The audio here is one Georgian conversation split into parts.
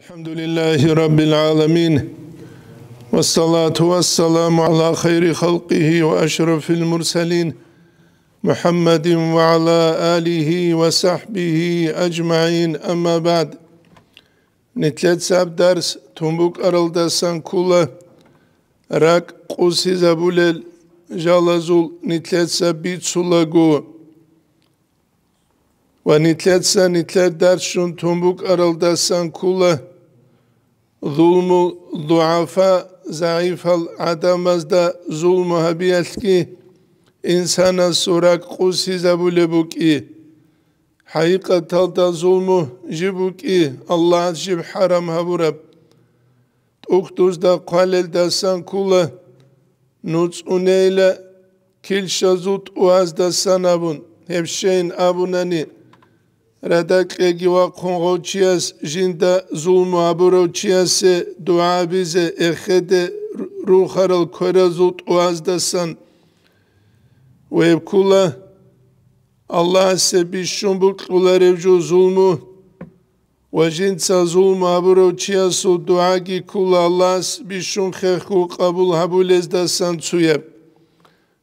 الحمد لله رب العالمين والصلاة والسلام على خير خلقه وأشرف المرسلين محمد وعلى آله وصحبه أجمعين أما بعد ساب درس تنبوك دسان كولا راك قوسي زبولل جالزول نتلتساب بيت سولاغو ونتلتسا نتلت درشون تنبوك أرل دسان كله ظلم ضعفاء زعيف العدم دا ظلم هبيلكي إنسان سوراك قوسي زبولبوكي حقيقة دا ظلم جبوكي الله جب حرم هبورب تؤكتوز دا قلل دسان كله نوتس أنيلة كل شزوت واز دسان أبون هبشين أبوناني Redak egiva kongoçiyas jinda zulma buroçiyase dua bize ehede ruharal korazut uazdasan. Ve kula Allah sebi şumbul kula revcu zulmu ve jinsa zulma buroçiyasu dua ki kula Allah sebi şun khekhu kabul habul ezdasan suyeb.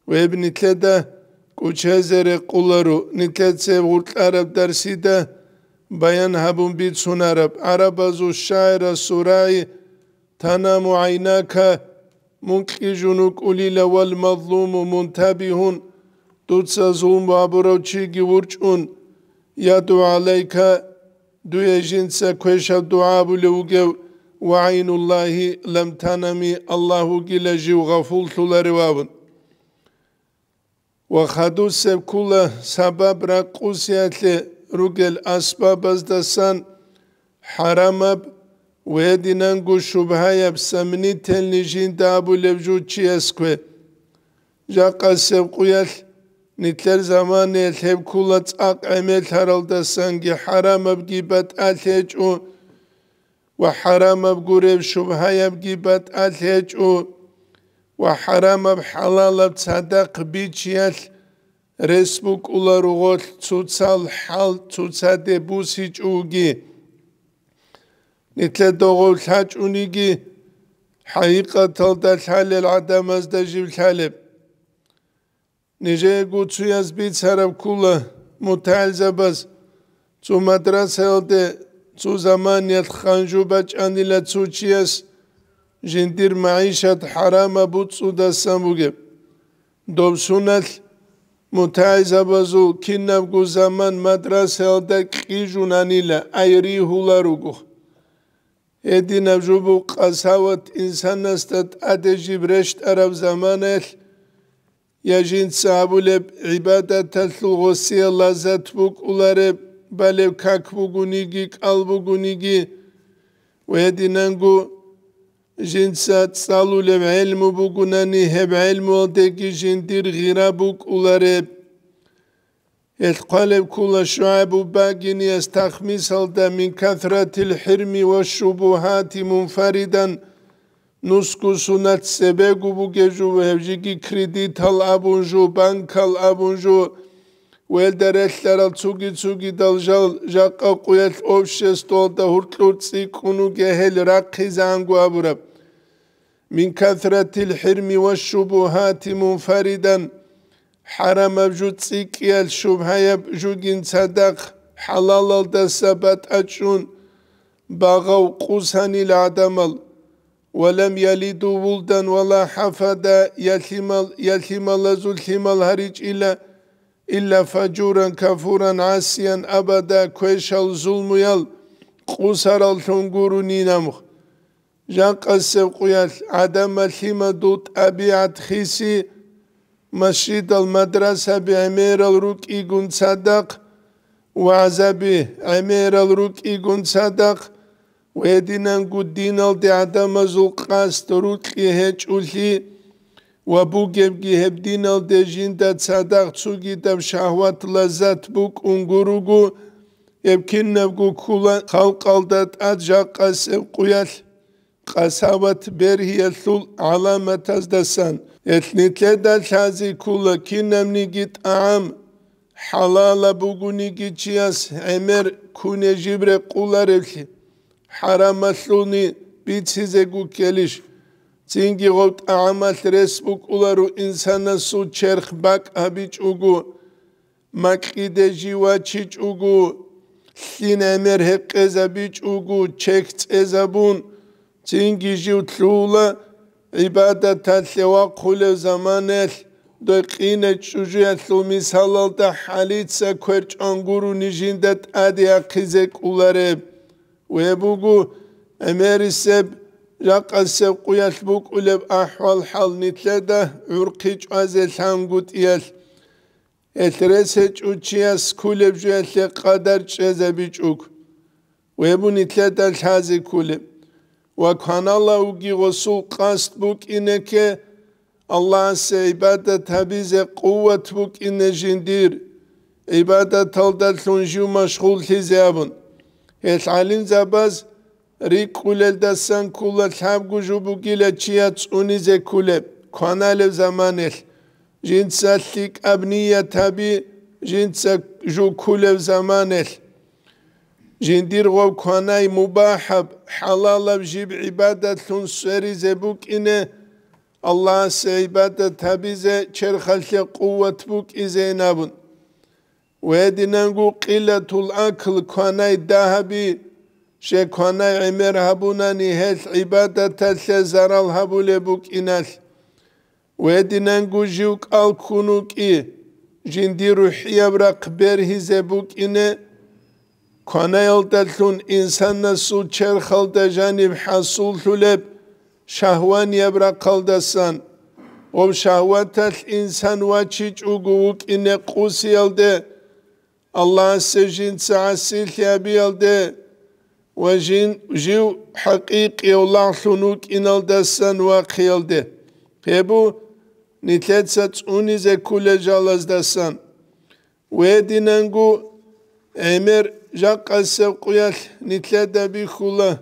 Ve ibn Tleda კუჩეზერე ყულარო ნიკეცე ვურტარაბ დარსიდა ბაიან ჰაბუნ ბი ცუნარაბ არაბაზუ შაირა სურაი თანამუ აინაკა მუნკიჟუნუ კულილა ვალ მადლუმუ მუნთაბიჰუნ დუცა ზულმუ აბურავჩი გი ვურჭუნ იადუ ალაიკა დუეჟინცა ქვეშავ დუაბული უგევ وعين الله لم تنمي الله جل جيو غفول ثلر وابن ვახადუსე კულა საბაბრა ყუსიათლე რუგელ ასბაბას დასან ჰარამაბ ვედინან გუშუბჰაიაბ სამნი თელნიჟინ დაბულებ ჯუჩიესკვე ჯაყასე ყუიალ ნითლერ ზამანე თებ კულა წაყემე თარალ დასან გი ჰარამაბ გიბატ ალეჭუ ვახარამაბ გურებ შუბჰაიაბ გიბატ ალეჭუ وحرام بحلال صدق بيچيل ريسبوكولار اوغول цуцал хал цуцаде бусич уги нитле доغول хач униги хайқатал да хал ал адамаз да жив хал ниже гуцуяз би царам кула мутальзабас цу мадрасел де цу заманял ханжуба чанила цучиас جندير معيشة حرام بوتسو دا ساموغي دوب سنت متعزة بزو كنب قو زمان مدرسة دا قيجونا نيلا ايري هولاروغو ادي نبجوبو قساوة انسان استت ادجي برشت عرب زمانه Yajin sahabulep ibadet etlu gosiye lazet buk ulare balev kak bugunigi kal bugunigi ve edinengu جنسات سالو العلم بقناني هب علم وتك جندير غرابك أولارب يتقلب كل شعب باقين يستخمس من كثرة الحرم والشبهات منفردا نسكو سنت سبقو بوجو وهجيكي كريديت هل أبونجو بانك هل أبونجو ველდერეთლერა ცუგი ცუგი დალჟალ ჟაყა ყუეთ ოფშეს ტოლდა ჰურტლურცი კუნუ გეჰელ რაყი ზანგუაბურაბ من كثرة الحرم والشبهات منفردا حرم جدسك الشبهة يبجد صدق حلال الدسبت أجون بغوا قوسان العدمل ولم يلدوا ولدا ولا حفدا يثمل يثمل الثمل هرج إلا إلا فجورا كفورا عاسيا أبدا كويشال ظلم يل قوسر الثنقور نينمخ ჟანკასევ ყუიალ ადამალჰიმა დუთ აბიათ ხისი مشيد المدرسة بعمير الركي قن صدق وعزبي عمير الركي قن صدق ويدنا قدين الدي عدم زلقاس تركي هج أولي وبوكب جيهب دين الدي جند صدق تسوكي دب شهوات لذات بوك انقروغو يبكن نبقو خلق الدات أجاقاس قيال قساوت برهی ثل علامت از دسن اتنیتل در شازی کولکی نمنی گیت اعم حلال بگونی گی چیاس امر کونه جبر قولارکی حرام ثلنی بیت سیزه گو کلیش Zingi got amat resbuk ularu insana su çerh bak abiç ugu. Makide jiva çiç ugu. Sin emer hep ezabiç ugu. Çekt ezabun. წინგიჟივ თლულა იბადა თალევა ხულე ზამანელ და ყინე ჭუჟია თუმისალალ და ჰალიცა ქერჭონგურუ ნიჟინდა ტადი აქიზე კულარე ვებუგუ ემერისებ რაყასე ყუიალ ბუკულებ აჰვალ ჰალნითლე და ურყი ჭვაზე ლანგუტიალ ეთრესე ჭუჩია სკულებ ჟელე ყადარ ჭეზე ბიჭუკ ვებუნითლე და ლაზი ქულებ ve kanalahu ugi Resul kast buk ineke Allah se ibadet habize kuvvet buk ine jindir ibadet alda tlunju meşgul hizabın et alin zabaz rik kulel dasan kula tlhab guju buk ile çiyat unize kule kanalev zamanel jinsallik abniye tabi jinsa ju kulev el. جندير غو كوناي مباحب حلال بجيب عبادة لون سري زبوك إنه الله سعبادة تبيزة شرخلك قوة بوك إزينابن ويدنانغو قلة الأكل كوناي دهبي شي كوناي عمر هبونا نهيت عبادة تسي زرال هبو لبوك إناس ويدنانغو جيوك الكونوك إيه جندي روحية برق بير هزبوك إنه Konejl të insan nasıl su qërë khalda janib hasul thulep, shahvan jebra kaldasan. Om şahvatel insan vaçiç uguvuk ine kus yelde. Allah sejin saasil yabi yelde. Ve jin jiu hakik yevlah sunuk inaldasan vak yelde. Pebu nitlet sat unize kule jalazdasan. Ve dinengu emir жака сакуях нитлада бихула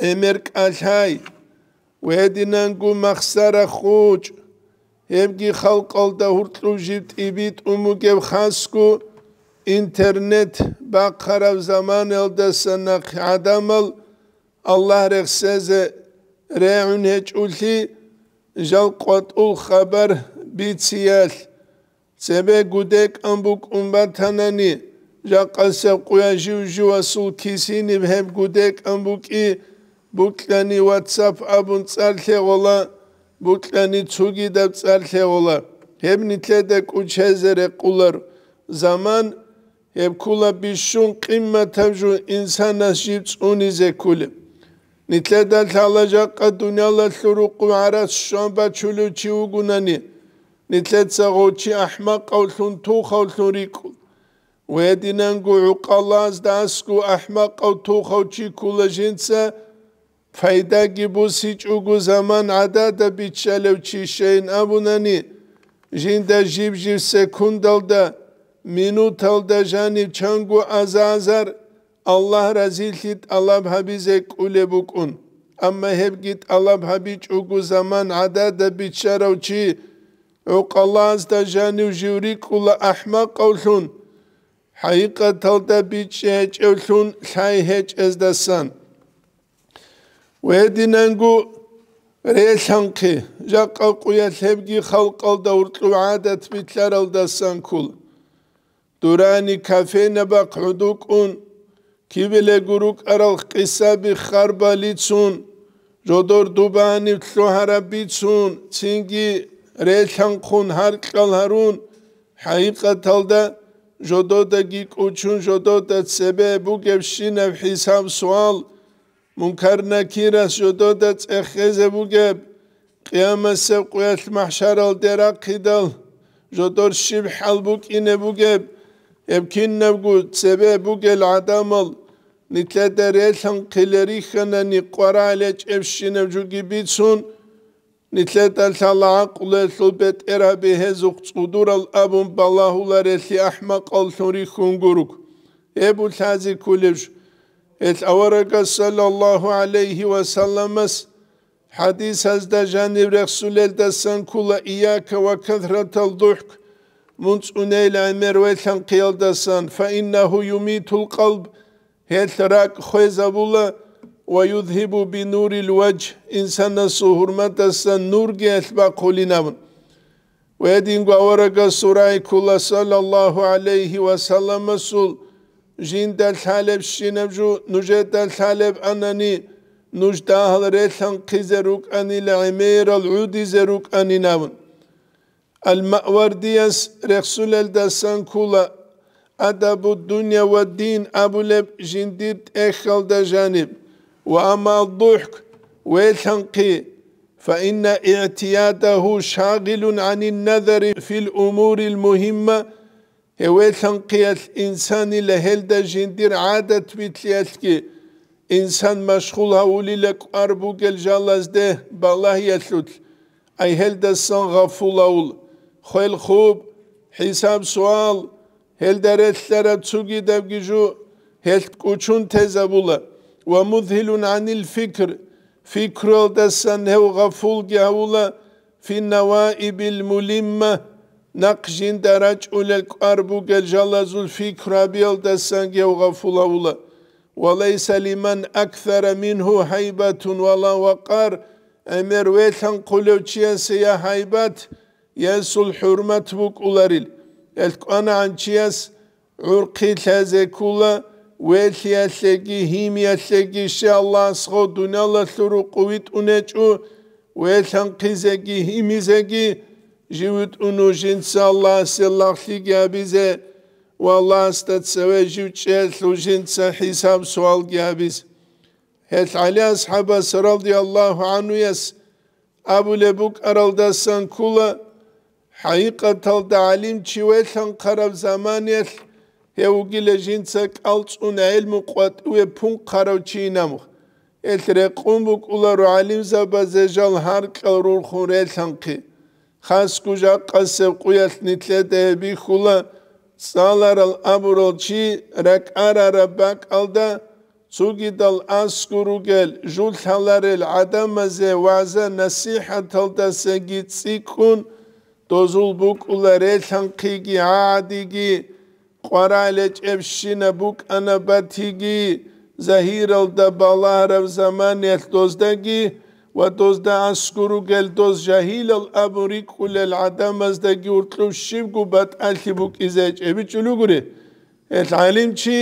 эмерк алхай وادنانگو مخسر خوچ هبگی خلقال ده هرتلو جیبت ایبیت امو گف خاسکو انترنت با قرب زمان الدسنق عدمل الله رخسز رعون هج اولتی جل قطعو خبر بیتسیال سبه گودک انبوک امبتنانی Jakase kuya jiu jiu asul kisinib hep gudek ambuki buklani WhatsApp abun tsarhe ola buklani tsugi da tsarhe ola. Hep nitlede kuçezere kular zaman hep kula bişun kımmatacu insana jibs unize kulim. Nitlede talacakka dünyala thuruku aras şamba çülü çiugunani. Nitlet sağoçi ahmak kavlun tu kavlun rikul уединангу укалаз даску ахмака ту хавчи кулажинца файдаги буси чугу заман адада бичалев чишейн абунани жинда жиб жиб секундалда минуталда жаниб чангу азазар аллах разилхит алаб хабизе кулебукун амма хебгит алаб хаби чугу заман адада бичарав чи укалаз да жанив живри кула ахмак кавлун حقيقة بيتشي تشولون سايهج از دسان ويدينانغو ريشانقي جاقا قويا سبجي خلقال دورتلو عادت بيتلار الدسان كل دوراني كافي نبق عدوكون كيبلي قروك أرال قصابي خربا ليتسون جودور دوباني بتلوهر بيتسون تسينجي ريشانقون هاركال هارون حقيقة تالده jododa gik uçun jododa sebe bu gevşinev hisab sual munker nakiras jododa eheze bu geb kıyamet sev kuyet mahşer al derak kidal jodor şibhal bu ine bu geb ebkin nevgu sebe bu gel adam al nitle derelhan kilerihana nikvara aleç evşinev ju jugi bitsun. نتلت الشال عقل سلبت إرها بهزق صدور الأبن بالله لرسي أحمق الثوري خنقرق أبو تازي كلش إت أورق صلى الله عليه وسلم حديث از جانب رسول الدسان كل إياك وكثرة الضحك منذ أنيل عمر ويتن قيل دسان فإنه يميت القلب هل راك خوزة بولا ve yuzhibu bi nuril vecih insana suhurmetesen nur getba kulinavun. Ve edin gavaraka suray kula sallallahu aleyhi ve sellem sul jindel talep şinevcu nujedel talep anani nujdahl rethan qizeruk anil imir al udi udizeruk aninavun. El ma'vardiyas reksul el desen kula adabu dünya ve din abulep jindirt ekhal da janib. وأما الضحك والتنقي فإن اعتياده شاغل عن النظر في الأمور المهمة والتنقي الإنسان لهل دا جندير عادة بتليسكي إنسان مشغول هولي لك أربو الجالس ده بالله يسلط أي هل دا غفول أول خيل خوب حساب سؤال هل دا رسلرة تسوغي دبجو هل كوچون تزبولا ومذهل عن الفكر في كرول دسن هو غفول جاولا في النوائب الملمة نقجين درج أولى الكاربو جلز الفكر بيل دسن هو غفول أولى وليس لمن أكثر منه هيبة ولا وقار أمر ويتن قلو تشيسي هيبات يسو الحرمة بوك أولاريل الكوان عن تشيس عرقي تازي كولا ویسی اسگی هیمی اسگی شالله اسخو دنالا سرو قویت اونچو ویسان قیزگی هیمی زگی جیوت اونو جنسالله سلاخلی گابیزه والله استد سوه جیو چیسو جنس حساب سوال گابیز هس علی اصحاب رضی الله عنو یس ابو لبوک ارالدستان کوله حقیقت الدعالیم چی ویسان قرب زمان یست heu gilejinsa kalts un ilmu quat ue pun karoçinamu. Eltre kumbuk ularu alim zabazejal har kalrul khurel hanki. Khas kuja qasev quyat nitle debi khula salar al aburolçi rak arara bak alda Sugidal askuru gel, julhalarel adamaze vaza nasihat alda segitsikun, dozul buk ularel hankigi adigi, قرالج افشی نبوک انا باتیگی زهیر الدا بالا رف زمان یلتوزدگی و دوزده اسکرو گل دوز جهیل الابوری کل العدم ازدگی ارتلو شیب گو بات الکی بوک ازج ابی چلو گوری ات علیم چی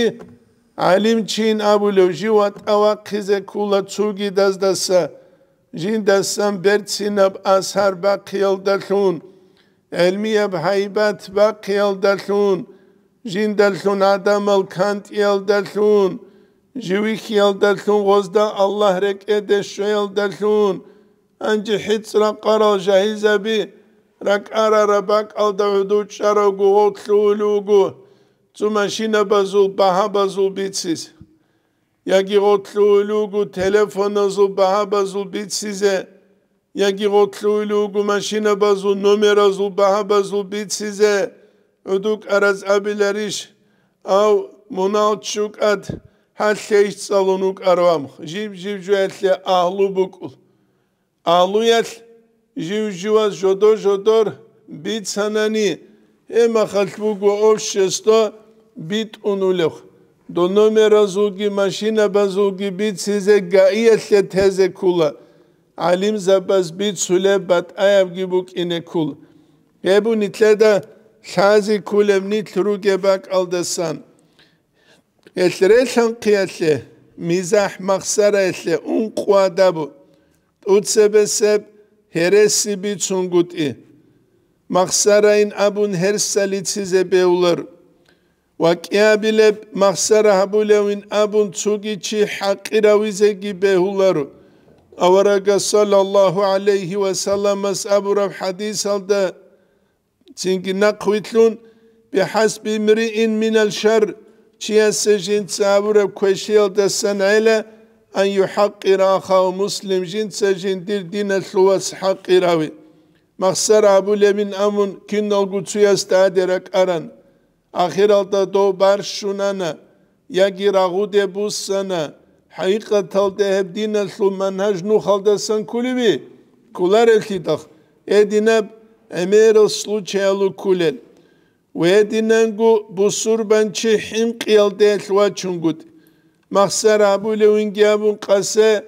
علیم چین ابو لوجی وات اوا قیزه کولا چوگی دز دسته جین دستم برد سینب از هر بقیل دلون علمی اب حیبت بقیل دلون Jindalsun adamel kant yeldasun. Jivik yeldasun gozda Allah rek edeşşu yeldasun. Anci hitsra karal jahizabi. Rak ara rabak alda hudud şaragu goksu ulugu. Tuma bazul baha bazul bitsiz. Yagi goksu ulugu telefona zul baha bazul bitsize. Yagi goksu ulugu maşine bazul numera zul baha bazul bitsize. Ödük araz abileriş av munalçuk ad hasseyiş salonuk arvamık. Jiv jiv jüetle ahlu bukul. Ahlu yet jiv jivaz jodor jodor bit sanani ema halbugu of şesto bit unuluk. Do numera zugi maşina bazugi bit size gaiyetle teze kula. Alim zabaz bit sule bat ayav gibuk ine kul. Ve bu nitlerde Sazi kulem nit ruge bak aldasan. Etresen kıyasle. Mizah maksara etle. Un kuada bu. Utsebe seb heresi bi çungut'i. Maksarayın abun her salit size beular. Vakya bile maksara habulevin abun çugiçi hakira vize gibehularu. Avaraga sallallahu aleyhi ve sellem ashabu rab hadis alda Çünki nakvitlun bihasbi mri'in minel şer çiye sejin tsavure kveşil desen eyle en yuhakkira o muslim jin sejin dir dine tluvas hakkiravi. Mahsar abu lemin amun kinnol gutsuyas taderek aran. Ahir alda do bar şunana. ya ragu de bus sana. Hakikat alda hep dine tlu manhaj nuh alda san kulübi. Kular elkidah. Edinab Emir emero slučaja kulen. Wedinangu busur bançi him qiyal delwa çungut. Mahsar abule ungabun qase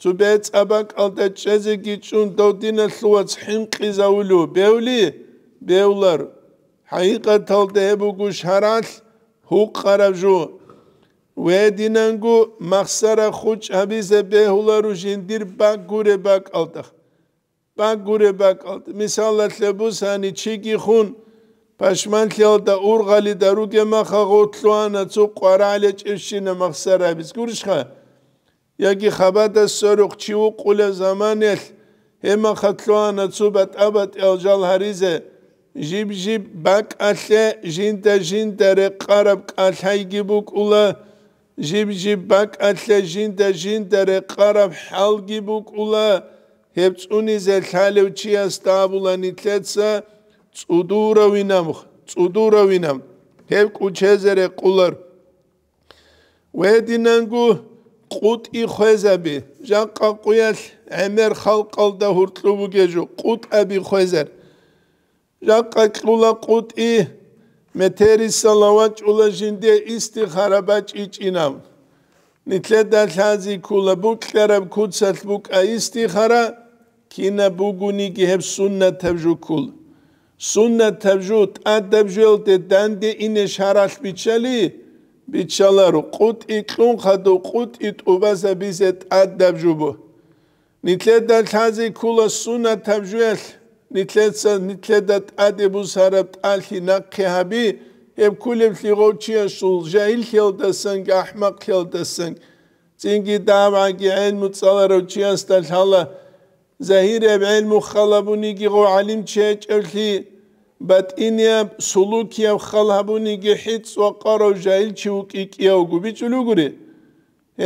tubet abak alda çeze giçun dodina sluats him qizavulu bevli bevlar. Hayiqat alda ebu guş haral huk qaraju. Wedinangu mahsara xuç abize behular ujindir bak gure bak aldakh. بگوره مثال تلبوس هنی چی کی خون پشمن تلیال دا اور غالی درو که مخا غوتلوانا چو قاره علی چشی نمخسر عبیز گورش خواه یکی خبت از سرخ چی و قول زمانیل هما خطلوانا چو بت ابت الجال هریزه جیب جیب بک اتله جینت جینت ره قرب اتلهی گیبوک اولا جیب جیب بک اتله جینت جینت ره قرب حال گیبوک اولا ჰებწუნიზე ხალევ ჩია სტაბულანი წეცა წუდურავინამ წუდურავინამ ჰებ კუჩეზერე ყულარ ვედინანგუ ყუტი ხვეზები ჟანყა ყუიალ ამერ ხალყალდა ჰურტლუბუ გეჟუ ყუტები ხვეზერ ჟანყა ყულა ყუტი მეთერი სალავაჭ ულაჟინდე ისტიხარაბა ჭიჭინამ ნიტლედა ხაზი ქულა ბუკლერებ ქუცალ ბუკა ისტიხარა kina buguni gihep sunna tevju kul. Sunna tevju tad tevju elte dende ine şaraş biçeli, biçaları kut iklun kadu kut it uvaza bize tad tevju bu. Nitleda tazi kula sunna tevju el, nitleda nitleda tad ebu sarab tahi nakki habi, hep kulem tligovçiye sul, jahil kildesin, ahmak kildesin. Zingi davagi en mutsalara uçiyas da tala, ზაჰირებ ელმუ ხალაბუნი გიღო ალიმ ჩეჭერლი ბატინიებ სულუქიებ ხალაბუნი გიჰიც ვაყარო ჟაილჩი უკიკიაო გუბიწულუგრი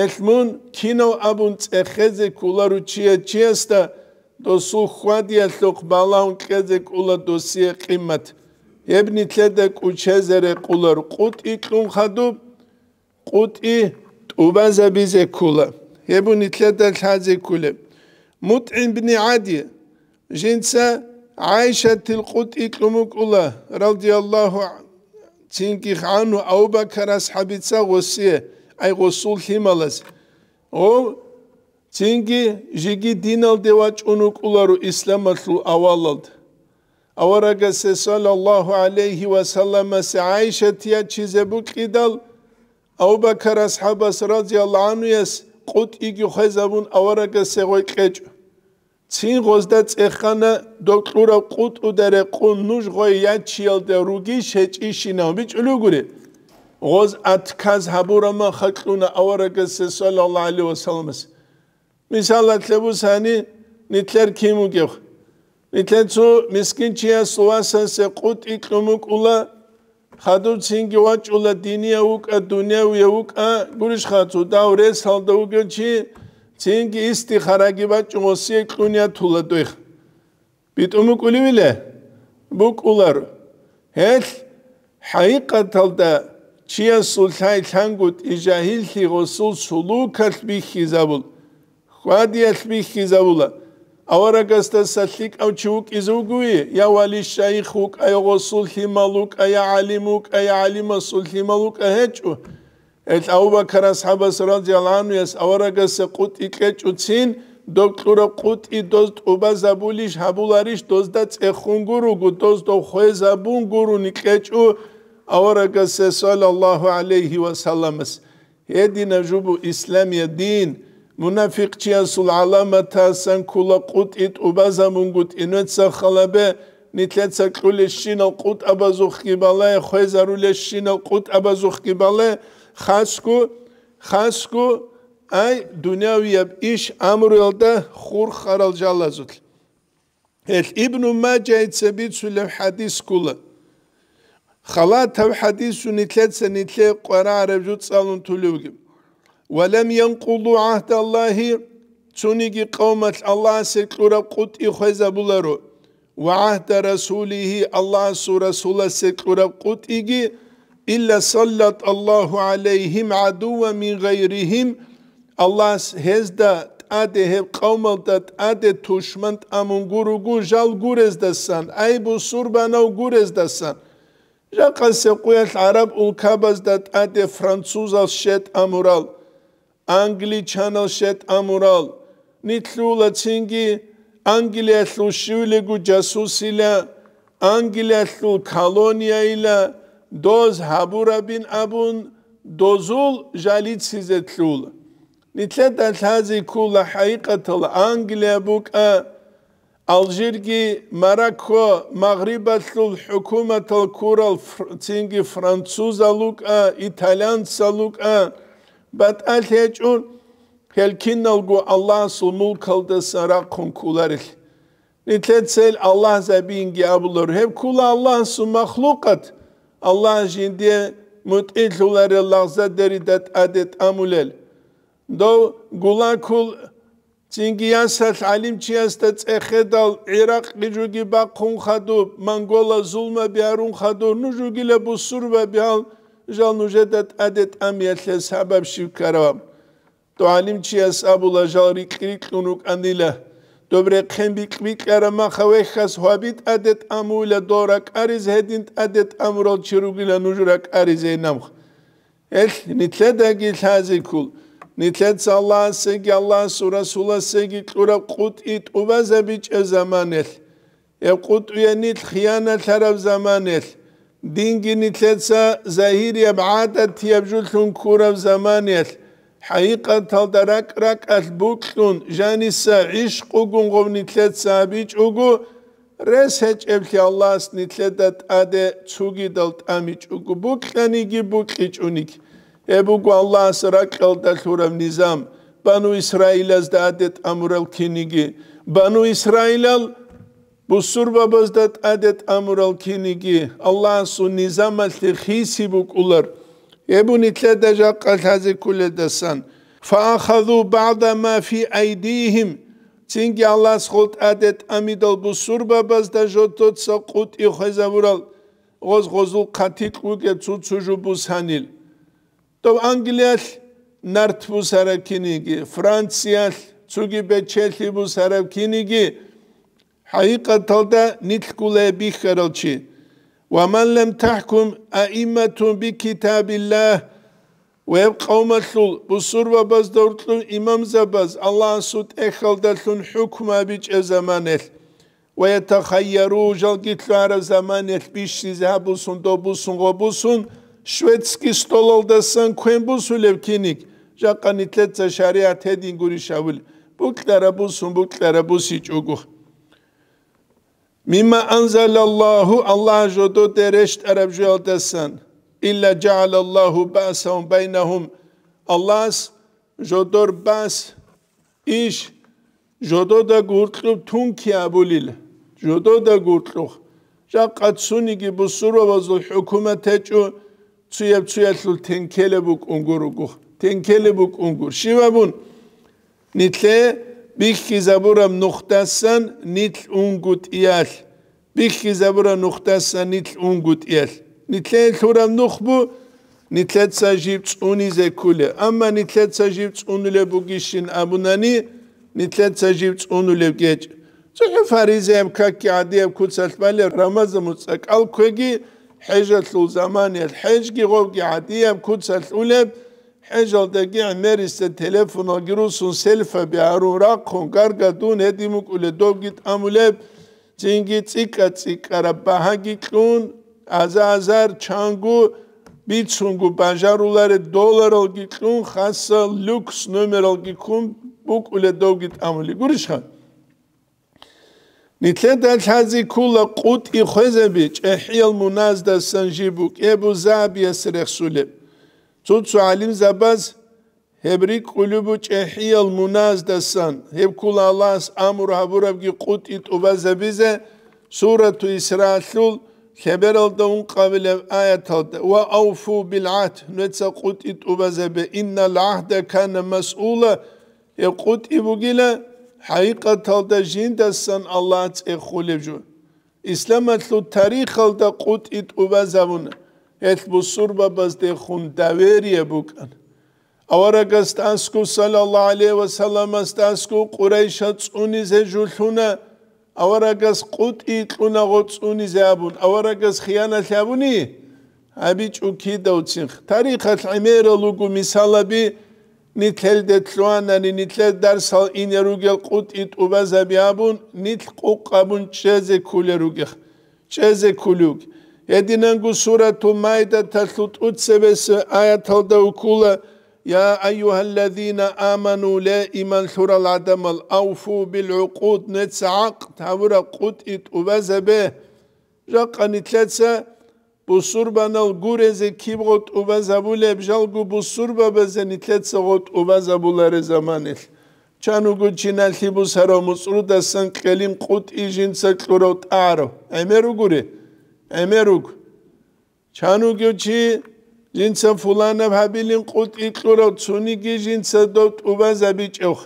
ელმუნ ქინო აბუნ წეხეზე ქულარუ ჩია ჩიასტა დოსუ ხვადია ლუხ ბალაუნ ქეზე ქულა დოსია ყიმათ ებნი თლედა კუჩეზერე ყულარ ყუტი ტუნხადუ ყუტი ტუბაზა ბიზე ქულა ებუნი თლედა თაზე ქულა مطعم بن عادي جنسا عائشة القد إكلمك الله رضي الله تنكي خانو أو بكر أصحابتسا غسية أي غسول حمالس أو تنكي جيجي دينال ديواج أنوك رو إسلام أتلو أوالد أورغس صلى الله عليه وسلم عائشة تيا تشيزبوك إدال أو بكر أصحابس رضي الله عنه يس قد إيجي خزبون أورغس غوي قجو ცინღოს და წეხანა დო კლურა ყუტუ დერე ყუნუშ ღოია ჩიელ და რუგი შეჭიშინა ბიჭლუგური ღოს ათკაზ ჰაბურამა ხაკლუნა ავარაგეს სალალა ალი ვასალმის მისალათ ლებუსანი ნიტლერ ქიმუგევ ნიტლენცუ მისკინჩია სუასანსე ყუტ იკლუმუკულა ხადუ ცინგი ვაჭულა დინია უკა დუნია უკა გულიშ ხაცუ დავრე სალდა უგენჩი Çünkü istihara gibi çoğusiye kunya tuladıyık. Bitumuk ulü bile. Buk ular. Hel hayikatalda çiye sultay tangut icahil ki usul sulu kalbi hizabul. Vadiyet bi hizabula. Avara gazda satlik av çivuk izugui. Ya vali şayhuk ay usul himaluk ay alimuk ay alima himaluk ay heçu. ეს აუბაქარ ასაბას რაძიალანუ ეს ავარაგას ყუტი კეჭუცინ დოქტორა ყუტი დოს უბაზაბული შაბულარიშ დოს და წეხუნგურუგუ დოს დო ხეზაბუნგურუნი კეჭუ ავარაგას სალალლაჰუ ალეიჰი ვასალამას ედინა ჯუბუ ისლამია დინ მუნაფიკჩია სულ ალამათა სან ქულა ყუტი უბაზამუნგუ ინეცა ხალაბე ნიტლეცა ყულიშინო ყუტაბაზუხკიბალე ხეზარულიშინო ყუტაბაზუხკიბალე хас ку хас ку ай дунявияб иш амруелда хур харалжалазутл эл ибну маджа ицабицулев хадис кула خلاتها حديث نتلت سنتلي قرار رجوت صالون تلوغ ولم ينقضوا عهد الله تونيكي قومة الله سيكورا قد إخوزا بولارو وعهد رسوله الله سو رسول سيكورا قد إيجي إلا سلط الله عليهم عدوا من غيرهم Allah hezda ade hev qavmaldat ade tushmant amun gurugu jal gurezdasan ay bu surbana gurezdasan raqas quyat arab ulkabazdat ade fransuzal shet amural angli chanal shet amural nitlula cingi angli atlu shule gu jasusila angli atlu kalonia ila doz habura bin abun dozul jalit size tlul. Nitlet alhazi kula haikatal Angliya buka Aljirgi Marako Mağribatlul Hukumatal Kural Tingi Fransuza Luka İtalyan Saluka Bat al heçun helkinnal gu Allah sul mulkal da sara kunkularil. Allah zabin giabulur. Hep kula Allah su mahlukat. Allah şimdi mutil huları lağza deri dat adet amulel. Do gulakul çingiyasat alim çiyasat ehedal Irak gücügi bakun hadu Mangola zulme biarun hadu nujugile bu surbe bial jal nujedet adet amiyetle sebep şükkara. Do alim çiyasat abula jal rikrik unuk anilah. Добре хэмби квикэра махавехас хобит адет амуля дора кариз хэдин адет амрол чиругила нужра кариз энам эл нитледаги лазикул нитледс аллах сеги аллах сура сула сеги кура кут и тубазе биче заманэл э кут я нит хьяна тарав заманэл динги нитледса захири абадат ябжул хун кура заманэл ჰაიყან თალდა რაკრაკას ბუკლუნ ჟანისა იშყუ გუნღოვნი თლეცა ბიჭუგუ რეს ეჭებლი ალლას ნითლე და ტადე ცუგი და ტამი ჭუგუ ბუკლენი გი ბუკი ჭუნიკ ებუგუ ალლას რაკელ და ლურამ ნიზამ ბანუ ისრაილას და ადე ტამურელ ქინიგი ბანუ ისრაილალ ბუსურ ბაბას და ადე ტამურელ ქინიგი ალლასუ ნიზამ ალთი ხისი ბუკულარ ებუნით ლე დაჟაყალ ჰაზი კულე დასან ფაახაზუ ბადა მა ფი აიდიჰიმ წინგი ალას ხოლტ ადეთ ამიდალ ბუსურბაბას და ჟოთოთ საყუტ იხეზავურალ ღოზ ღოზულ ხათი კუგე ცუცუჟუ ბუსანილ და ანგლიალ ნართ ბუსარაკინიგი ფრანციალ ცუგი ბეჩელი ბუსარაკინიგი ჰაიკათალდა ნიტკულე ბიხერალჩი وَمَنْ لَمْ تَحْكُمْ اَئِمَّةٌ بِكِتَابِ اللّٰهِ وَاَبْ قَوْمَتْلُ Bu surva baz doğrultlu imam zabaz Allah'ın sud ekhaldasun hukma biç ezamanet ve yetahayyaru jal gitlara zamanet biş size busun do busun go busun şvetski stololdasan kuen busu levkinik jakanitletza şariat hedin guri şavul buklara busun buklara busiç uguh Mimma anzalallahu Allah jodo dereşt Arabca aldesan. İlla cealallahu ba'sahum beynehum. Allah jodur bas iş jodo da gurtlu tun kiabulil. Jodo da gurtlu. Ja qatsuni ki bu suru vazul hükümete çu tsuyep tsuyetlu tenkelebuk ungurugu. Tenkelebuk ungur. Şivabun nitle ბიხი ზაბურა ნუხტასან ნიც უნგუტიალ ბიხი ზაბურა ნუხტასან ნიც უნგუტიალ ნიცე ხურა ნუხბუ ნიცე საჯიბ წუნიზე კულე ამა ნიცე საჯიბ წუნულე ბუგიშინ აბუნანი ნიცე საჯიბ წუნულე გეჭ ჩე ფარიზემ ქაკი ადიემ კუცალმალე რამაზ მოცა კალქვეგი ჰეჟა თულ ზამანი ჰეჟგი ღოგი ადიემ კუცალ ულებ ეჟალდაგი ამერისა ტელეფონა გრუსუნ სელფა ბიარურა ხონ გარგა დუნ ედიმუკულე დოგით ამულებ ჯინგი ციკა ციკარა ბაჰაგი ქუნ აზაზარ ჩანგუ ბიცუნგუ ბაჟარულარე დოლაროგი ქუნ ხას ლუქს ნომეროგი ქუნ ბუკულე დოგით ამული გურიშხა ნიტლენდა ჩაზი ქულა ყუტი ხეზები ჭეჰიელ მუნაზდა სანჯიბუ კებუ ზაბიას რეხსულე Ծուծ ալիմզաբազ Hebri kulubu çehiyel munaz desan. Hep kul Allah'ız amur haburav ki kut it ubaze bize. Suratu İsra'lul Heber alda un kavile ayet alda. Ve avfu bil ahd. Netse kut it ubaze be. İnnel ahde kane mes'ula. E kut ibu gile hakikat alda jin desan Allah'ız e hulevcu. İslam etlu tarih alda kut it ubaze bunu. ერთ მუსურბაბას და ხუნ დავერია ბუკან ავარაგასტანსკუ სალალა ალეი ვასალამასტანსკუ ყურაიშა წუნიზე ჟულხუნა ავარაგას ყუტი წუნაღო წუნიზე აბუნ ავარაგას ხიანალე აბუნი აბი ჭუკი და უცინ ხარიხა ლიმერა ლუგუ მისალაბი ნითელდე ტლუანანი ნითელ დარსალ ინერუგელ ყუტი ტუბაზები აბუნ ნით ყუყაბუნ ჩეზე ქულერუგი ჩეზე ქულუგი ედინანგუ სურათუ მაიდა თალუთ უცებეს აათალდა უკულა يا ايها الذين امنوا لا ايمان سورة العدم الاوفوا بالعقود نتعق تاورا قد اتوبزب رقن تلاتسا بسوربا نالغورز كيب غط اوبزبول ابجالغو بسوربا بزن تلاتسا غط اوبزبول رزمان چانو غو چنا لبو سرو مصرو دسن قلين قد اجين سكرو تعرو امرو غوري ემერუგ ჩანუგიჩი ინცა ფულანა ჰაბილინ ყუტი ყურო ცუნიგი ინცა დო ტუბაზა ბიჭოხ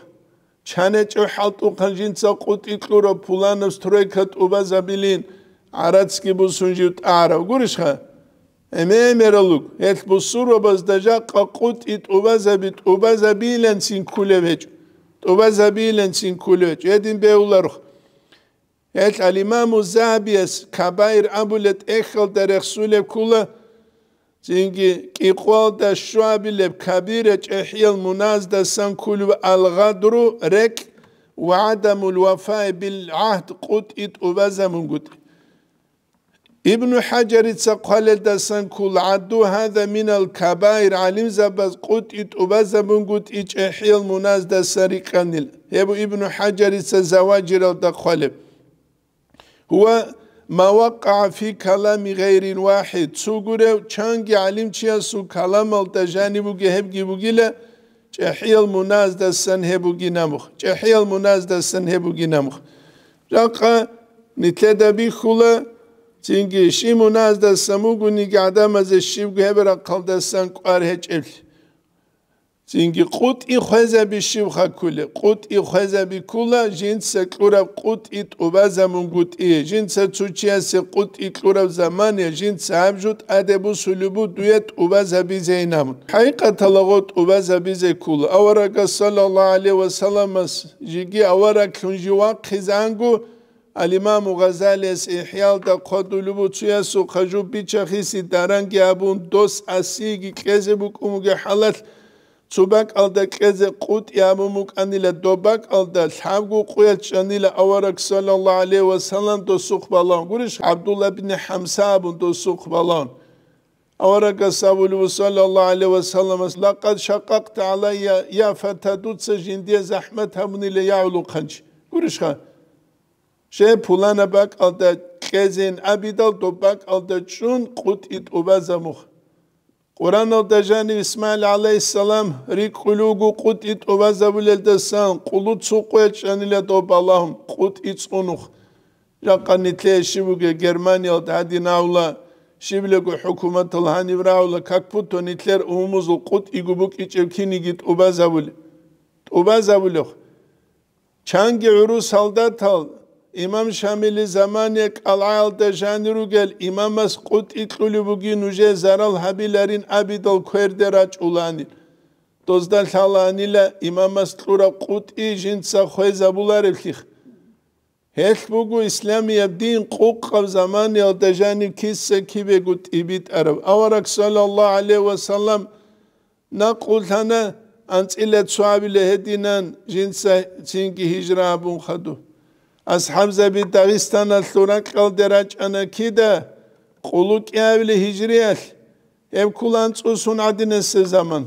ჩანეჭო ჰალტუ ხანჯინცა ყუტი ყურო ფულანას თროიქა ტუბაზა ბილინ არაცკი ბუსუნჯი ტარა გურიშხა ემე მერალუგ ეს ბუსურობაზ დაჟა ყუტი ტუბაზა ბი ტუბაზა ბილენ წინ ქულევეჭ ტუბაზა ბილენ წინ ქულევეჭ ედინ ბეულარხ يتل الإمام الزابيس كبير أبولت إخل در رسول كولا زينجي كي قوال در شوابي لب كبيرة إحيال مناز در سن كولو الغدرو رك وعدم الوفاء بالعهد قد إت أوبازا منقود ابن حجر تقال در سن كول عدو هذا من الكبائر علم زباز قد إت أوبازا منقود إج إحيال مناز در سن ابن حجر تزواجر در قالب هو ما وقع في كلام غير واحد سوغره چنگ علم چيا سو كلام التجاني بوگي هبگي بوگيله چحيل مناز دستن هبوگي نمخ چحيل مناز دستن هبوگي نمخ رقا نتله دبي خوله چنگي شي مناز دستمو گوني گادم از شيب گهبر قل دستن قار هچ ზინგი ყუთი ხეზები შივხა ქული ყუთი ხეზები ქულა ჟინცე ქურავ ყუთი ტუბა ზამუნ გუთი ჟინცე ცუჩიასე ყუთი ქურავ ზამანი ჟინცე ამჟუტ ადებუ სულუბუ დუე ტუბა ზაბი ზეინამ ჰაიყათა ლაღო ტუბა ზაბი ზე ქულ ავარაგა სალალა ალე ვა სალამას ჟიგი ავარა ქუნჟი ვა ხიზანგუ ალიმამ ღაზალეს იჰიალ და ყოდულუბუ ცუიასუ ხაჟუ ბიჩახისი დარანგი აბუნ დოს ასიგი ყეზებუ კუმუგე ჰალალ ცუბაკ ალდა კეზე ყუტი ამუმუკანილა დობაკ ალდა ლჰამგუ ყუელ ჩანილა ავარაკ სალალლა ალე ვასალამ დო სუხბალონ გურიშ აბდულა იბნ ჰამსაბუნ დო სუხბალონ أورك السابول صلى الله عليه وسلم لقد شققت علي يا فتى دوتس جندي زحمتها من اللي يعلو قنش قرش خان شيء بولانا باك ألدا كيزين أبيدال دوباك ألدا شون قد إت أبازا مخ ყურანო დაჟანი ისმაილ ალეისალამ რიკულუგუ ყუტი ტოვაზაბულელდასან ყულუცუ ყუეჭანილა ტოპალამ ყუტი წუნუხ ჟაყანი თეში ბუგე გერმანია დადინავლა შიბლეგუ ჰუკუმათი ლჰანი ბრავლა კაკფუტო ნიტლერ უმუზუ ყუტი გუბუ კიჭევკინი გი ტოვაზაბულ ტოვაზაბულო ჩანგი ურუ სალდათალ İmam امام شامل زمانه قلعال تجانرو İmam امام از قد اقلوبگی نوجه habilerin حبیلرین عبیدال کردراج اولانیل Dozdal halanıyla İmam Stura kut'i jinsa khoyza bular elkih. Hech bugu İslam yabdin kuqqa zaman yaltajani kisse kibe gut ibit arab. Avarak sallallahu aleyhi ve sellem na kultana ant ile suabile hedinan jinsa çinki hicra abun khadu. Hamza حمزه به داغستان الثورک قل درج de, kuluk evli هجریل ev adine se zaman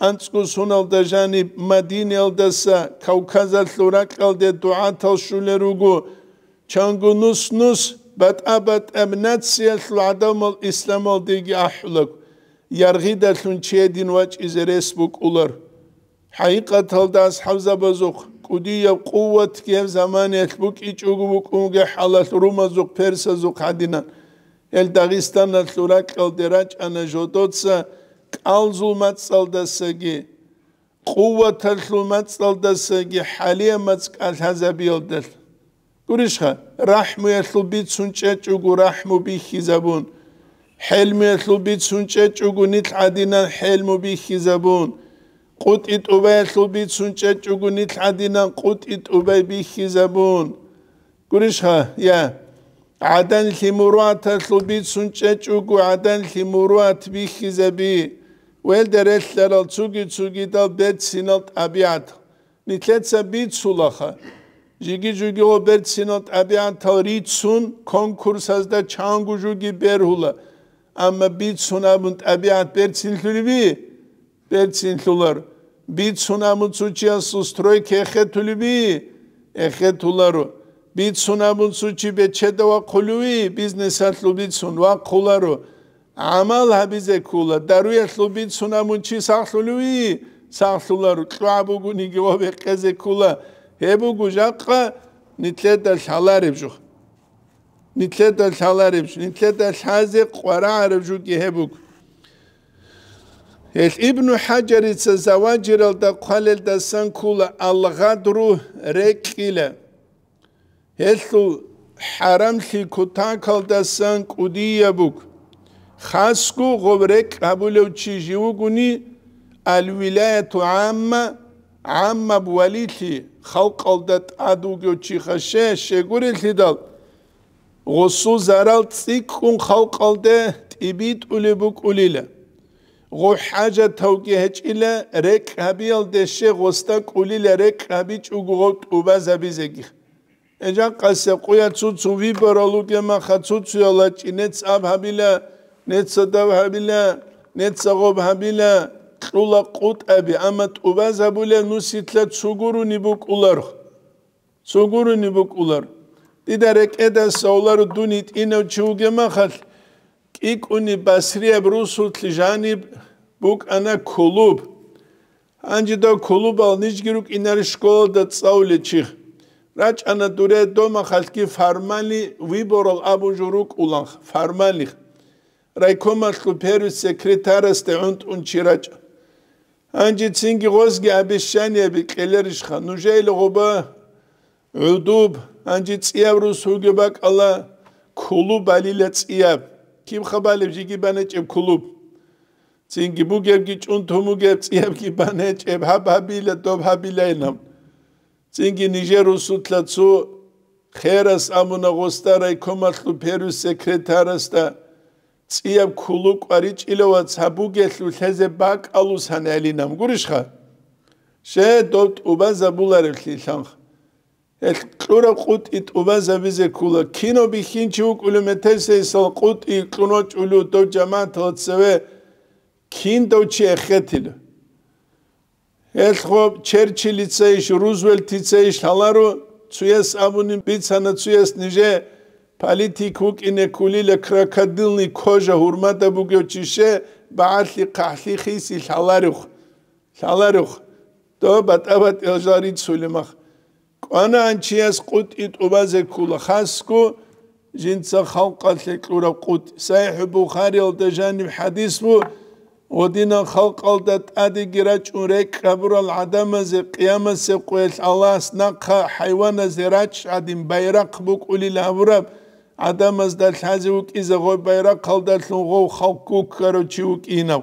ançusun alda jani madine aldasa kavkaz altlurak alde dua talşulerugu çangunus nus bat abat emnat siyaslu adam al İslam aldegi ahlak yargı dertlun çiğedin vaç izere esbuk ular hakikat alda az Hamza bazuk კუდია ყუვათ კემ ზამანე ხუკიჭუგუ ბუკუნგე ჰალას რუმაზუ ფერსაზუ ხადინან ელ დაგისტანა ლურა ყელდერა ჭანა ჟოტოც კალზულმაცალდასეგი ყუვათა ლურმაცალდასეგი ჰალიამაც კალჰაზაბიოდელ გურიშხა რაჰმუ ელუბი ცუნჭეჭუგუ რაჰმუ ბიხიზაბუნ ჰელმუ ელუბი ცუნჭეჭუგუ ნილ ადინან ჰელმუ ბიხიზაბუნ ყუტიტუბე ხუბიცუნჭე ჭუგუნი თადინა ყუტიტუბე ბიხიზაბუნ გურიშა ია ადან ხიმურუათ ხუბიცუნჭე ჭუგუ ადან ხიმურუათ ბიხიზაბი ველდერესლალ ჩუგი ჩუგი და ბეცინალ აბიად ნიცეცა ბიცულახა ჯიგი ჯიგი ობერცინალ აბიან თორიცუნ კონკურსაც და ჩანგუჟუგი ბერულა ამა ბიცუნაბუნ აბიად ბერცინლივი ბეცინთულარ ბიცუნამუცუჩია სუსთროი ქეხეთულიბი ეხეთულარო ბიცუნამუცუჩი ბეჩედავა ხულუი ბიზნესათლუ ბიცუნ ვაქულარო ამალ ჰაბიზე ქულა დარუიათლუ ბიცუნამუჩი სახლუი სახლულარო ყვაბუგუნი გიობე ყეზე ქულა ჰებუგუ ჟაყა ნიტლედა ხალარებჟუ ნიტლედა ხალარებჟუ ნიტლედა ხაზე ყვარა არებჟუ გიებუგუ الابن حجر الزواجر الدقال الدسنكول الغدر ركيل هلو حرم في كتاك الدسنك وديابوك خاصكو غبرك أبولو تشيجيوغوني الولاية عامة عامة بواليتي خلق الدت أدوغيو تشيخشي شغوري تدال غصو زرال تسيكون خلق الدت إبيت أوليبوك أوليلا ღო ჰაჯა თავკი ჰეჭილე რეკაბიალ დეშე ღოსტა კულილე რეკაბი ჭუგო ტუბა ზაბიზეგი ეჯან ყასე ყუია ცუცუ ვიბრალუკე მახა ცუცუ ალა ჭინე წაბჰაბილა ნეცადავჰაბილა ნეცაღობჰაბილა ყულა ყუტები ამა ტუბა ზაბულე ნუსითლა ცუგურუ ნიბუკულარ ცუგურუ ნიბუკულარ დიდარე კედა საულარ დუნი ტინო ჩუგე მახალ კიკუნი ბასრიებ რუსულ ტლიჟანი ბუკანა კულუბ ანჯიდო კულუბალ ნიჯგირუკ ინარი შკოლა და წავლე ჩიხ რაჭანა დურე დომა ხალკი ფარმალი ვიბორო აბუჟურუკ ულან ფარმალი რაიკომალკუ ფერვის სეკრეტარას და უნტ უნჩირაჭ ანჯი ცინგი ღოზგი აბიშანიები ყელერიშ ხა ნუჟეილი ღობა უდუბ ანჯი წიავრუს უგებაკალა კულუბალილა წიავ ქიმხაბალებს იგი ბანეჭებ ქულუბ წინგი ბუგებგი ჭუნთუმუგებ წიებგი ბანეჭებ ჰაბაბილა დობაბილაინამ წინგი ნიჟერუსუთლაცუ ხერას ამუნაღოსტარაი კომათლუ ფერუს სეკრეტარას და წიებ ქულუ ყარი ჭილოვა ცაბუგეთლუ ლეზე ბაკალუსანელინამ გურიშხა შე დოტ უბაზაბულარი ხილხან ეხ ქურა ყუტი ტუბაზებიზე ქულა კინობი ხინჩი უკული მეთესე ისო ყუტი ქუნო ჭული დო ჯამათ ოცევე კინდო ჩი ეხეთილ ეხ ხო ჩერჩილიცე ის რუზველთიცე ის ჰალარო ცუეს აბუნი ბიცანა ცუეს ნიჟე პოლიტიკუ კინე ქული ლე კრაკადილნი ქოჟა ჰურმადა ბუგიო ჩიშე ბაალი ყალი ხის ის ჰალარო ჰალარო დო ბატაბატი ჟარი ცული მახ კანანჩიას ყუტი ტუბაზე ქულა ხასკუ ჯინცა ხალყა ლეკურა ყუტ საიჰი ბუხარი და ჟანი ჰადისუ ოდინა ხალყალ და ტადი გირაჭუ რეკაბურალ ადამაზე ყიამასე ყველ ალას ნაყა ჰაივანაზე რაჭ ადიმ ბაირაკ ბუკული ლავრაბ ადამას და ლაზე უკიზე ღო ბაირაკ ხალდა ლუღო ხალკუ ქაროჩუ კინავ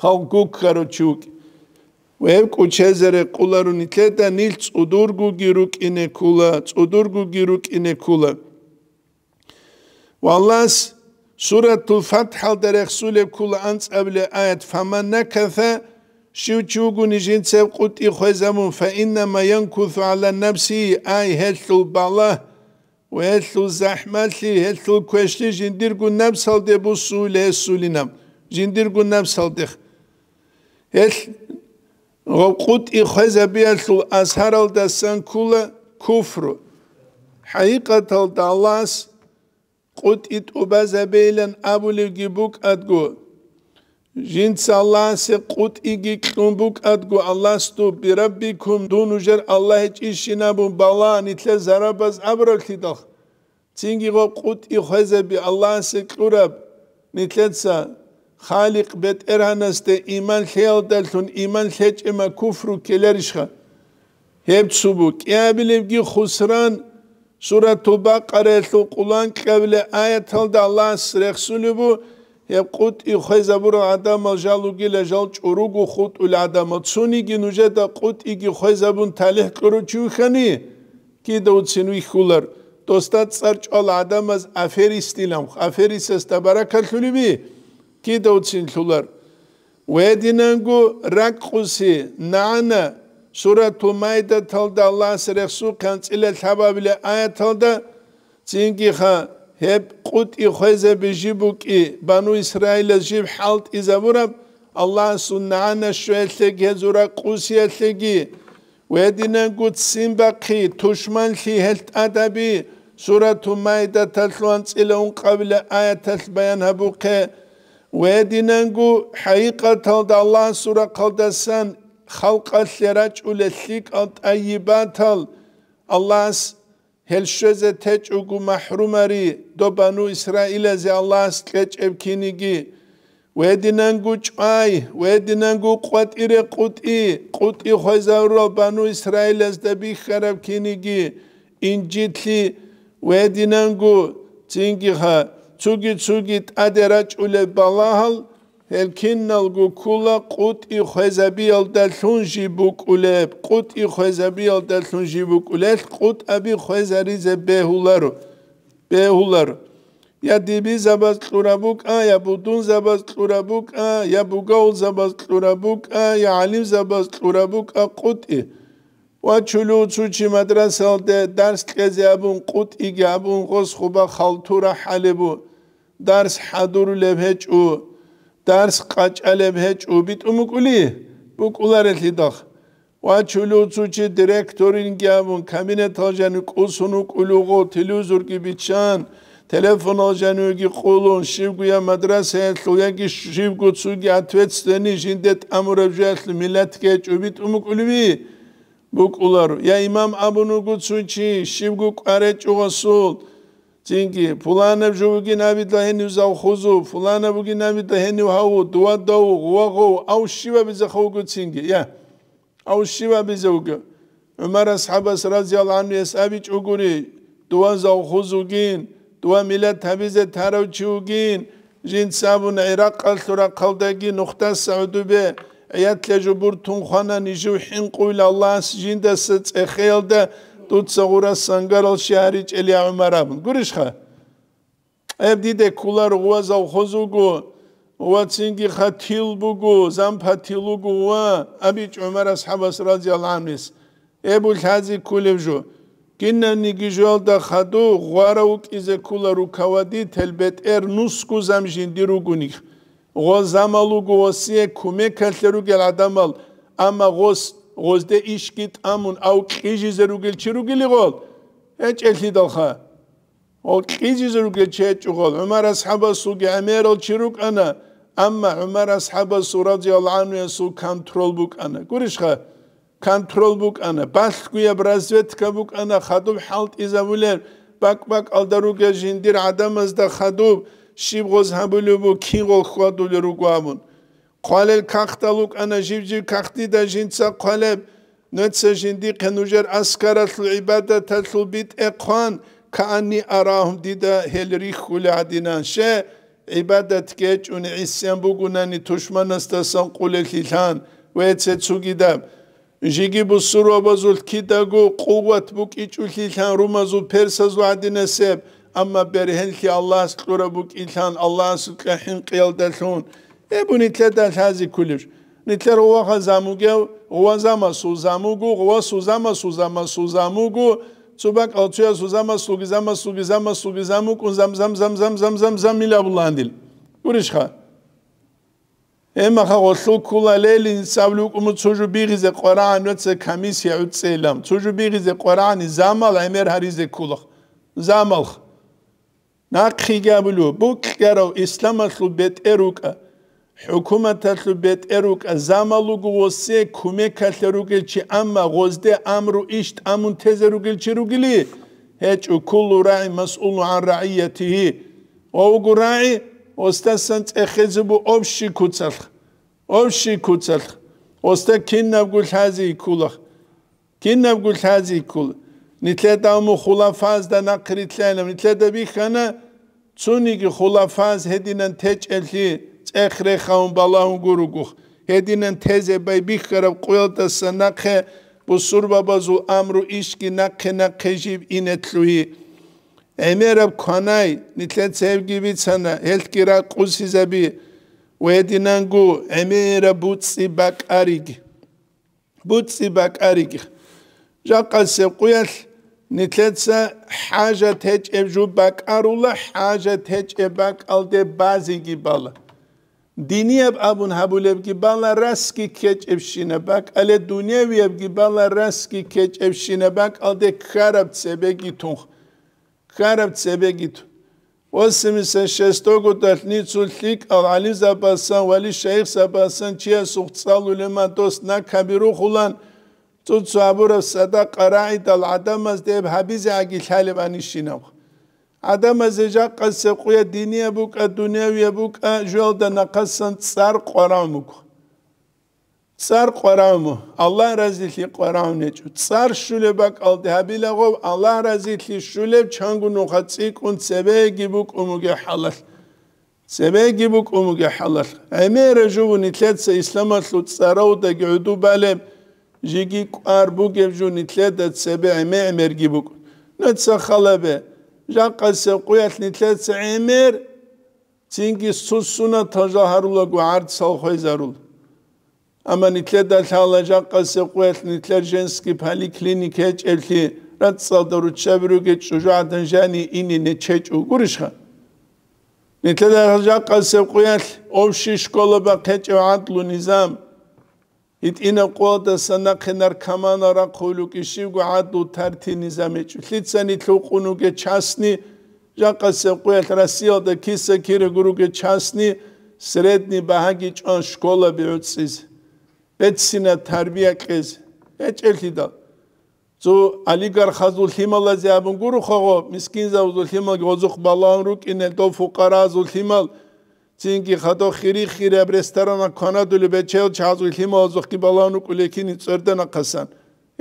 ხალკუ ქაროჩუ კინავ Ve Evku Cezere kularu nitleta nil tsudurgu giruk ine kula, tsudurgu giruk ine kula. Vallas suratul fathal derek sule kula ans evle ayet faman nekathe şu çugu nijin sev kuti khuzamun fe innema yankuthu ala nefsi ay hellu balah ve hellu zahmetli hellu kweşli jindirgu nefsal de bu sule sulinem. Jindirgu nefsal de. Hellu وقد اخذ بيسو اثر الدسن كل كفر حقيقه الدلاس قد اتوبز بيلن ابو لجبوك ادغو جن الله سي قد اجي كلمبوك ادغو الله ستو بربكم دون جر الله هيك ايشنا بو بالا نتل زرباز ابركتي دخ تينغي قد اخذ بي الله سي قرب نتلتسا خالق بيت ارانست ایمان خيال دلتون ایمان شچما کفر کلرش خ هب صبو قابلب کی خسران سوره توبه قره تو قلان قبل ایت هل ده الله سرخسلو بو هب قوت خزبر ادم جالو گل جال چورو گو خوت اول ادم چونی گی نوجا ده قوت ایگی خزبون تله کرو چوخنی کی دو چنو خولر دوستات سرچ اول ادم از افریستیلم افریس است برکت لبی kidawtsin şular. wedinangu rakqusi naana suratu mayda talda allah ile serexsu bile ayet aya talda ha hep qut'i khweze bijibuk'i banu israile jib halt izavurab allah nana sunnaana şuetlegi hezura qusiyetlegi wedinangu tsinbaqi tushmanli helt adabi suratu mayda talluan tzile unqabile ayet tal bayan habuqe ويدننغو حقيقة الله سورة قدسان خلق الثراج ولثيك الطيبات الله هلشوز تجوغو محرومري دو بنو إسرائيل زي الله تلج ابكينيغي ويدننغو چعاي ويدننغو قوت إري قوت إي قوت إي خوزارو بنو إسرائيل زدبي خراب كينيغي إنجيتلي ويدننغو تنجيها Zugit zugit aderaj ule balahal elkinnal gukula kut i khazabiyal dalhun jibuk ule kut i khazabiyal dalhun jibuk ule kut abi khazarize behularu behularu ya dibi zabaz turabuk a ya budun zabaz turabuk a ya bugaul zabaz turabuk a ya alim zabaz turabuk a kut i وچلو چوچی مدرسه ده درس قطعی قط ایگابون غز خلطور، خالتورا حلبو درس حدور لبهچ او درس قچ لبهچ او بیت امکولی بو کولارتلی داخ وچلو چوچی دیرکتورین گابون کابینت آجانو قوسونو کلوغو تلوزور گی بیچان تلفن آجانو گی قولون شیبگویا مدرسه اتلویا شیبگو چوگی اتویت ستنی جندت امور افجو ملت گیچ او بیت بی bukularu. Ya imam Abunu tsuchi, Şivguk arechu rasul. Çünkü fulana bugün abi daheni uzav huzu, fulana bugün abi daheni havu, dua davu, guvagu, av şiva bize havugu çünkü. Ya, av şiva bize ugu. Ömer ashabas radiyallahu anh esabiç uguri, dua zav huzugin, dua millet habize taravçi ugin, jint sabun Irak kaltura kaldagi nokta saudube, ეათლეჯო ბურთუნ ხანანი ჟუჰინ ყუილა ლანს ჯინდასა წეხელდა დუცაურა სანგარალში არი ჭელი ამარაბ გურიშხა ებდიდე კულარ უაზავ ხოზუგო ვაცინგი ხათილბუგო ზამფათილუგო ვა აბიჭ უმარ ასჰაბას რადიალlahu ანის ებულ ჰაზი კულევჟო გინანი გიჟალდა ხადო ღვარა უკიზე კულარ უკავადი თელბეტერ ნუსკუ ზამჟინდი რუგუნიხ ღოს ამალუგო ოსიე ქუმე ქალთერუგელ ადამალ ამა ღოს ღოსდე იშკით ამუნ აუ ყიჟიზე რუგილ ჩირუგილი ღოლ ეჭელი დოხა ო ყიჟიზე რუგილ ჩეჭუ ღოლ უმარ ასჰაბასუ გი ამერულ ჩირუკ ანა ამა უმარ ასჰაბასუ რაძიალლაჰ ანუ ესუ კონტროლ ბუკ ანა გურიშხა კონტროლ ბუკ ანა ბასკუია ბრაზვეთ ქაბუკ ანა ხადუ ჰალტიზავულერ ბაკ ბაკ ალდარუგე ჟინდირ ადამაზდა ხადუ შიბღოს ჰაბულუბუ ქიღოლ ხვადული რუგვამუნ ყვალელ ქახტალუკ ანა ჟიბჟი ქახტი და ჟინცა ყვალებ ნეცე ჟინდი ქენუჟერ ასკარათლ იბადათათლ ბიტ ეყვან ქაანი არაჰმ დიდა ჰელრი ხული ადინან შე იბადათ კეჭუნ ისემ ბუგუნანი თუშმანასთასან ყულელი ლან ვეცე ცუგიდა ჟიგი ბუსურობაზულ ქიდაგუ ყუვათ ბუკიჭულ ლან რუმაზულ ფერსაზუ ადინასებ Ama beri berhenki Allah skurabuk insan Allah sukahin qiyaldasun. E bu nitle del hazi kulür. Nitle rova hazamuge rova zama suzamugu rova suzama suzama suzamugu Subak alçıya suzama sugizama sugizama sugizamuku zam zam zam zam zam zam zam ila dil. Urişha. Ema ha olsu kula lelin savluk umu çocuğu bir gize Kur'an ötse kamisiye ötse ilam. Çocuğu bir gize Kur'an'ı zamal emer harize kulak. Zamal. Zamal. ნახიგაბლუ ბუქიარო ისლამალუ ბეტერუკა ჰუკუმათალუ ბეტერუკა ზამალუგუ ვოსე ქუმეკალერუკელჩი ამა ღოზდე ამრუ იშტ ამუნთეზერუკელჩი რუგილი ჰეჭუ კულუ რაი მასულუ ან რაიათი ოუგუ რაი ოსტასან წეხეზუბუ ოფში ქუცალხ ოფში ქუცალხ ოსტა კინნავგუ ლაზი კულახ კინნავგუ ლაზი კულ ნიტლედა მუ ხულაფაზდა ნაკრიტლენა ნიტლედა ბიხანა ცუნიგი ხოლაფანს ჰედინან თეჭელი წეხრე ხაუნ ბალაუნ გურუგუ ჰედინან თეზებაი ბიხრავ ყველდა სანახე ბუსურბაბაზუ ამრუ ისკი ნახე ნახეჟი ინეთლუი ემერებ ქანაი ნიტლეთ სევგი ვიცანა ჰელკირა ყუსიზები ვედინან გუ ემერებუ ციბაკარიგი ბუციბაკარიგი ჟაყასე ყუელ ნიტლეცა ჰაჟა თეჭებჟუ ბაკარულა ჰაჟა თეჭებაკალდე ბაზიგი ბალა დინიებ აბუნ ჰაბულებგი ბალა რასკი ქეჭებშინა ბაკალე დუნიევიებგი ბალა რასკი ქეჭებშინა ბაკალდე ხარაბ წებეგი თუნხ ხარაბ წებეგი თუ ოსმისა შესტოგო დათნიცულიკ ალალიზაბასან ვალი შეიხსაბასან ჩია სუხცალულემან დოს ნაკაბირუ ხულან წუც აბურა სადა ყრაი და ადამას დებ ჰაბიზე აგი ხალევანი შინო ადამაზე ჯაყასე ყუე დინია ბუკა დუნევია ბუკა ჟოლ და ნაკასან цар ყრამუ цар ყრამუ ალლა რაზილი ყრამნე ჩუ цар შულება ყალდი ჰაბილაღო ალლა რაზილი შულებ ჩანგუნო ხა ციკუნ ცებე გიბუ კუმუგე ჰალალ ცებე გიბუ კუმუგე ჰალალ ამერ ჟუნი თლეცე ისლამალ ლუ цараუ და გუდუბალე ჟიგი ყარ ბუგებჟუნი თლედა წები ამე ამერგი ბუგ ნაცა ხალაბე ჟაყასე ყუათნი თლეც ამერ ცინგი სუსუნა თაჟაჰარულა გვარდ სალხეზარულ ამანი თლედა თალა ჟაყასე ყუათნი თლე ჟენსკი ფალი კლინიკე ჭელთი რაცა დორუ ჩებრუგე ჩუჟადან ჟანი ინი ნე ჩეჭუ გურიშხა ნიტლა ჟაყასე ყუათ ოვში შკოლობა ქეჭა ანტლუ ნიზამ იტინა ყოდა სანახენარ ქამანარა ხოლუკი შიგუადუ თარტინი ზამეჭი ლიცენი თუყუნუგე ჩასნი ჟაყასე ყველ რასიოდა ქისე ქირი გურუგე ჩასნი სრედნი ბაჰაგი ჩონ სკოლა ბიუცის ეცინა თარბია ყეს ეჭელიდა ზო ალიგარ ხაზულ ჰიმალაზე აბუნ გურუ ხოღო მისკინ ზავზულ ჰიმალ გოზუხ ბალანრუკინელ თო ფუყარაზულ ჰიმალ წინკი ხათო ხირი ხირე რესტორანა კანადული ბეჩელ ჩაზვი ჰიმოზოხკი ბალანუ კულეკინი წერდენა ხასან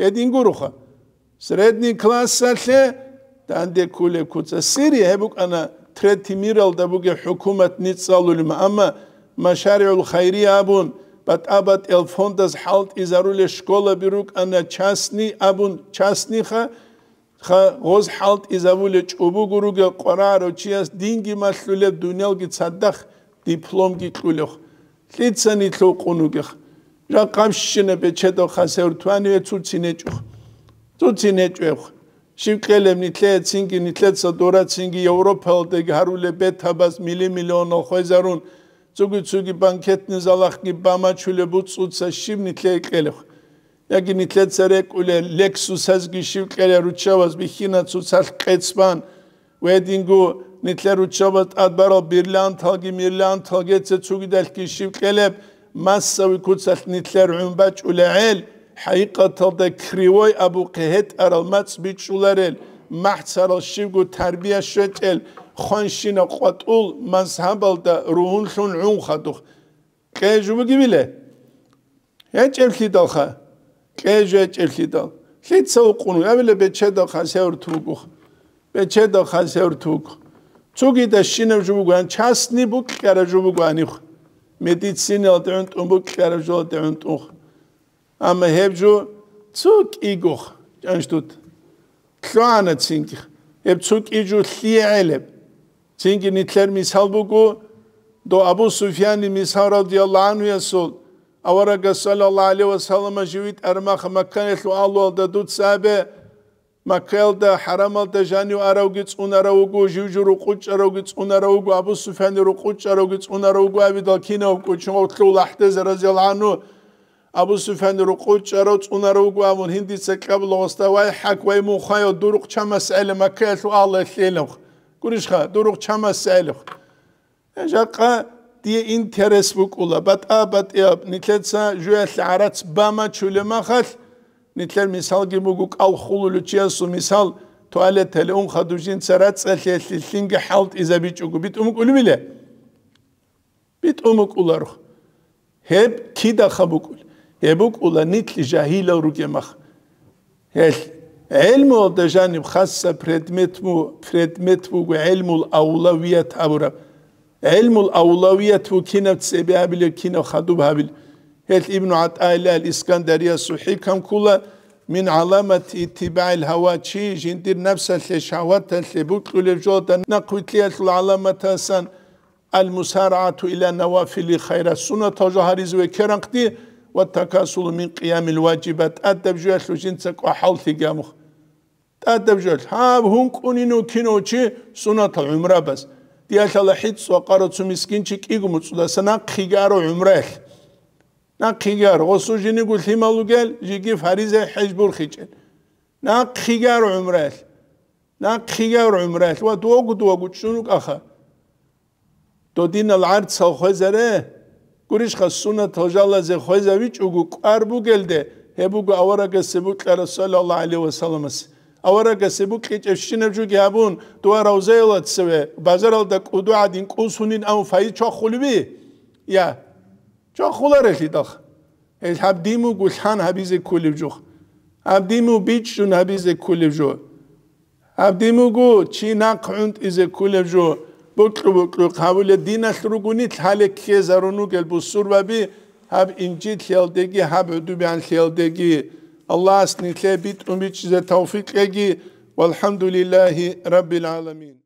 ედინ გურუხა სრედნი კლასსალე დანდე კულე კუცა სირი ჰებუკანა თრეთი მირალ და ბუგე ჰუკუმეთ ნიცალული მამა მაშარიულ ხაირი აბუნ ბატაბატ ელ ფონდას ჰალტ იზარული სკოლა ბირუკანა ჩასნი აბუნ ჩასნი ხა ხა როზ ჰალტ იზავული ჭუბუ გურუგე ყვარა როჩიას დინგი მასლულე დუნიალგი ცადახ დიპლომ გიყვილო ლიცენი თუ ყუნუგეხ რა ყამშინები ჩედოხასე ურთვანიე წუცინეჭუ წუცინეჭუ შიკელემნი თლეცინგი ნითლეცა დორაცინგი ევროპელდე გარულე ბეთაბას მილი მილიონო ხეზარუნ ზუგი ზუგი ბანკეტნი ზალახკი ბამაჩულე ბუცუცა შიმნი თლეკელე ეგი ნითლეცა რეკულე ლექსუსას გიშიკელე რუჩავას ბიხინაცუცას ყეცბან ვედინგუ ნიტლერ უჩობად ადბარო ბირლანთაგი მირლანთაგე ცეცუგი დალკიში ყელებ მასავი ქუცალ ნიტლერ უმბა ჭულაელ ჰაიყათა და ქრივოი აბუ ყეჰეთ არალმაც ბიჭულარელ მაჰცარო შიგუ თარბია შეჭელ ხონშინა ყატულ მასჰაბალ და რუჰუნშუნ უნხადუ ყეჟუმი გიბილე ეჭელში დახა ყეჟე ეჭელში და ლიცო ყუნუ აბილე ბეჩედო ხასევრთუგუ ბეჩედო ხასევრთუგუ Çok iyi Tsugi da shina jubuguan, chasni buk kara jubuguan yok, Medicina al deunt um buk kara jol deunt yok, Ama çok heb ju tsuk iguch, anstut. Kloana tsinkich. Heb tsuk iju thlieleb. çünkü nitler misal bugu, do Abu Sufyan misal radiyallahu anhu yasul. Avaraga sallallahu aleyhi ve sellem'e jivit ermak makkanetlu allu aldadut sahabe, მაკელდა ჰარამალდა ჟანიო არავგი წუნარავგო ჟიჟურ უყუჭარავგი წუნარავგო აბუ სუფანერ უყუჭარავგი წუნარავგო აბიდალ ქინავ უყუჭო ოთხულ აჰდეზ რაზილანუ აბუ სუფანერ უყუჭარავ წუნარავგო ამონ ჰინდიცე კაბლოსტა ვაი ჰაკ ვაი მუხაიო დურუ ჩამას ალე მაკელს ალე ლელუხ გურიშხა დურუ ჩამას ალეხ ეჟაყა die interes bukula bat abat ya nitletsa juel arats bama chule makhal ნიტლერ მისალგი მოგუ კავხულული ჩიასუ მისალ ტუალეთელი უმხადუჟინ წერა წელი სინგი ჰალტ იზები ჩუგუ ბიტ უმკული მილე ბიტ უმკულარ ჰებ ქიდა ხაბუკულ ებუკულა ნიტლი ჟაჰილა რუგემახ ჰელ ელმო დეჟანი ხასა პრედმეტ მუ პრედმეტ მუ ელმულ აულავიათ აბურა ელმულ აულავიათ მუ კინა წები აბილე კინა ხადუბ აბილე هل ابن عطاء الإسكندرية الصحي كم كله من علامة اتباع الهوى شي جندير نفسه لشهوات لبوك لجودة نقوت لي العلامة سن المسارعة إلى نوافل خير السنة تجهرز وكرنق والتكاسل من قيام الواجبات أدب جوال جنسك وحول ثقامك أدب جوال ها هم كونينو كينوشي سنة عمره بس دي أشلا حيث وقارت مسكينشك إيقمت سنة خيقار عمره ნაკიგარ ოსუჟინი გულთიმალუგელ ჯიგი ფარიზე ჰეჯბურ ხიჭენ ნაკიგარ უმრეს ნაკიგარ უმრეს ვა დოგუ დოგუ ჩუნუ ყახა დოდინალ არც ხოზერე გურიშხა სუნა თოჟალაზე ხოზავი ჭუგუ ყარბუგელდე ჰებუგ ავარაგე სიბუტლარა სალალა ალი ვასალამას ავარაგე სიბუ ყიჭე შინებჯუგი აბუნ დუარა უზელაცვე ბაზარალ და კუდუადინ კუსუნინ ამ ფაი ჩახულიბი ია چه خوله رخی دخ ایل هب دیمو گلحان هبیز کولیو جو هب دیمو بیچ شون هبیز کولیو جو هب دیمو گو چی نا از کولیو جو بکلو بکلو قبول دین اخرو گونی تحال که زرونو گل بسور بابی هب انجی تیل دگی هب عدو بیان تیل دگی الله اسنی تیل بیت امی چیز توفیق اگی والحمد لله رب العالمین.